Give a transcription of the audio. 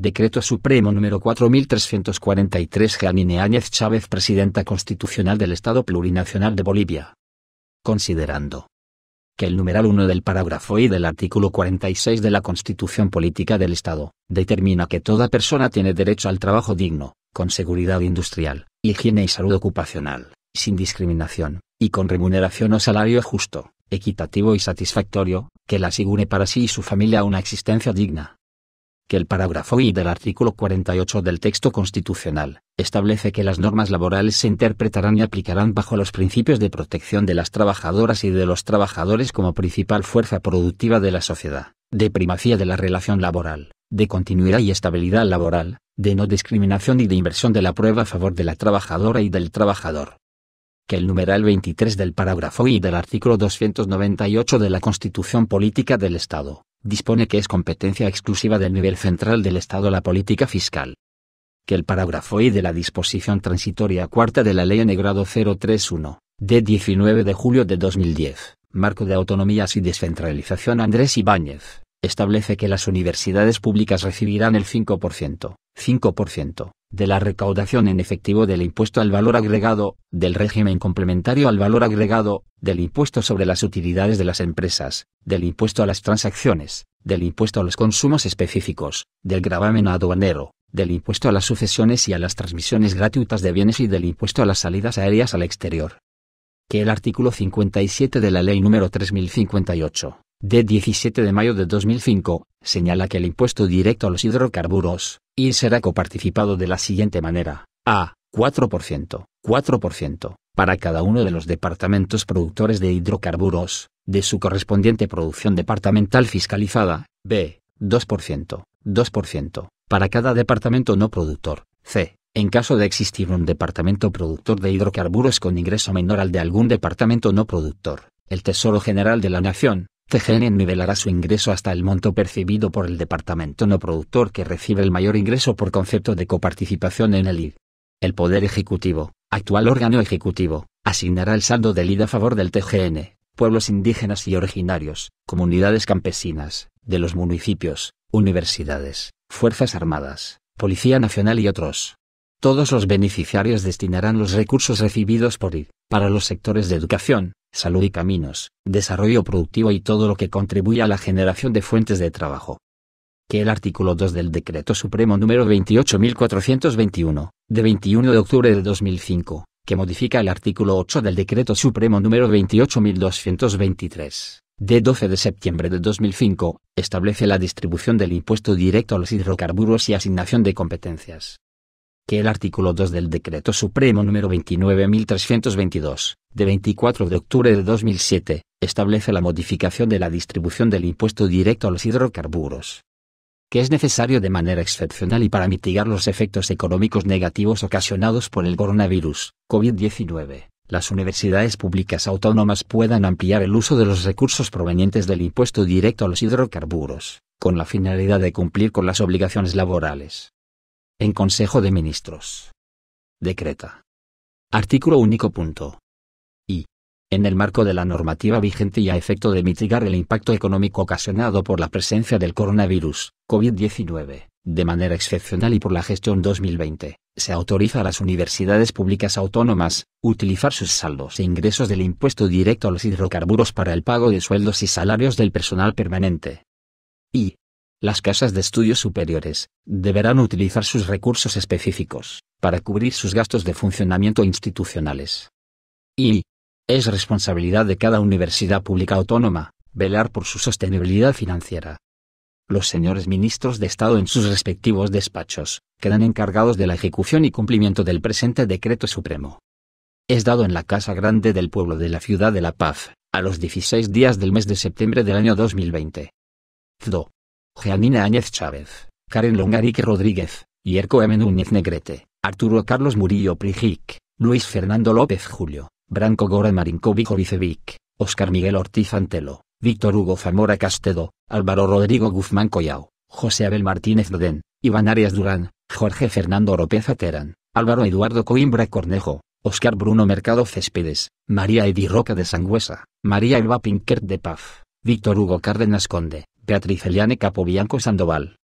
Decreto Supremo número 4343 Janine Áñez Chávez Presidenta Constitucional del Estado Plurinacional de Bolivia. Considerando que el numeral 1 del parágrafo y del artículo 46 de la Constitución Política del Estado, determina que toda persona tiene derecho al trabajo digno, con seguridad industrial, higiene y salud ocupacional, sin discriminación, y con remuneración o salario justo, equitativo y satisfactorio, que la asegure para sí y su familia una existencia digna que el parágrafo I del artículo 48 del texto constitucional, establece que las normas laborales se interpretarán y aplicarán bajo los principios de protección de las trabajadoras y de los trabajadores como principal fuerza productiva de la sociedad, de primacía de la relación laboral, de continuidad y estabilidad laboral, de no discriminación y de inversión de la prueba a favor de la trabajadora y del trabajador que el numeral 23 del parágrafo I del artículo 298 de la Constitución Política del Estado dispone que es competencia exclusiva del nivel central del Estado la política fiscal. Que el parágrafo I de la disposición transitoria cuarta de la Ley en 031, de 19 de julio de 2010, Marco de Autonomías y Descentralización Andrés Ibáñez, establece que las universidades públicas recibirán el 5%, 5%, de la recaudación en efectivo del impuesto al valor agregado, del régimen complementario al valor agregado, del impuesto sobre las utilidades de las empresas, del impuesto a las transacciones, del impuesto a los consumos específicos, del gravamen aduanero, del impuesto a las sucesiones y a las transmisiones gratuitas de bienes y del impuesto a las salidas aéreas al exterior. Que el artículo 57 de la Ley número 3058, de 17 de mayo de 2005, señala que el impuesto directo a los hidrocarburos, y será coparticipado de la siguiente manera, a 4%, 4%, para cada uno de los departamentos productores de hidrocarburos, de su correspondiente producción departamental fiscalizada, b 2%, 2%, para cada departamento no productor, c en caso de existir un departamento productor de hidrocarburos con ingreso menor al de algún departamento no productor, el Tesoro General de la Nación, TGN este nivelará su ingreso hasta el monto percibido por el departamento no productor que recibe el mayor ingreso por concepto de coparticipación en el ID. El Poder Ejecutivo, actual órgano ejecutivo, asignará el saldo del ID a favor del TGN, pueblos indígenas y originarios, comunidades campesinas, de los municipios, universidades, Fuerzas Armadas, Policía Nacional y otros. Todos los beneficiarios destinarán los recursos recibidos por IR para los sectores de educación, salud y caminos, desarrollo productivo y todo lo que contribuya a la generación de fuentes de trabajo. Que el artículo 2 del Decreto Supremo número 28421, de 21 de octubre de 2005, que modifica el artículo 8 del Decreto Supremo número 28223, de 12 de septiembre de 2005, establece la distribución del impuesto directo a los hidrocarburos y asignación de competencias que el artículo 2 del Decreto Supremo número 29.322, de 24 de octubre de 2007, establece la modificación de la distribución del impuesto directo a los hidrocarburos que es necesario de manera excepcional y para mitigar los efectos económicos negativos ocasionados por el coronavirus, COVID-19 las universidades públicas autónomas puedan ampliar el uso de los recursos provenientes del impuesto directo a los hidrocarburos, con la finalidad de cumplir con las obligaciones laborales, en Consejo de Ministros. Decreta. Artículo único. Punto. Y. En el marco de la normativa vigente y a efecto de mitigar el impacto económico ocasionado por la presencia del coronavirus, COVID-19, de manera excepcional y por la gestión 2020, se autoriza a las universidades públicas autónomas, utilizar sus saldos e ingresos del impuesto directo a los hidrocarburos para el pago de sueldos y salarios del personal permanente. Y, las casas de estudios superiores deberán utilizar sus recursos específicos para cubrir sus gastos de funcionamiento institucionales. Y es responsabilidad de cada universidad pública autónoma velar por su sostenibilidad financiera. Los señores ministros de Estado en sus respectivos despachos quedan encargados de la ejecución y cumplimiento del presente decreto supremo. Es dado en la Casa Grande del Pueblo de la Ciudad de La Paz, a los 16 días del mes de septiembre del año 2020. Jeanina Áñez Chávez, Karen Longarique Rodríguez, Yerko M. Núñez Negrete, Arturo Carlos Murillo Prijic, Luis Fernando López Julio, Branco Gora Marinkovic Oricevic, Oscar Miguel Ortiz Antelo, Víctor Hugo Zamora Castedo, Álvaro Rodrigo Guzmán Collao, José Abel Martínez Dodén, Iván Arias Durán, Jorge Fernando López Aterán, Álvaro Eduardo Coimbra Cornejo, Oscar Bruno Mercado Céspedes, María Edi Roca de Sangüesa, María Elba Pinkert de Paf, Víctor Hugo Cárdenas Conde, Beatriz Eliane Capobianco Sandoval